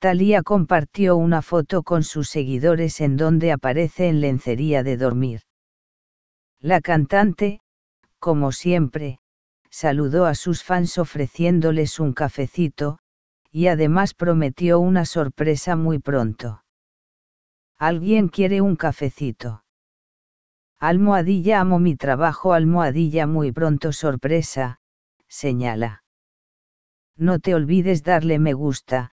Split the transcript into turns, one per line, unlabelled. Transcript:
Talía compartió una foto con sus seguidores en donde aparece en lencería de dormir. La cantante, como siempre, saludó a sus fans ofreciéndoles un cafecito, y además prometió una sorpresa muy pronto. ¿Alguien quiere un cafecito? Almohadilla amo mi trabajo, almohadilla muy pronto sorpresa, señala. No te olvides darle me gusta,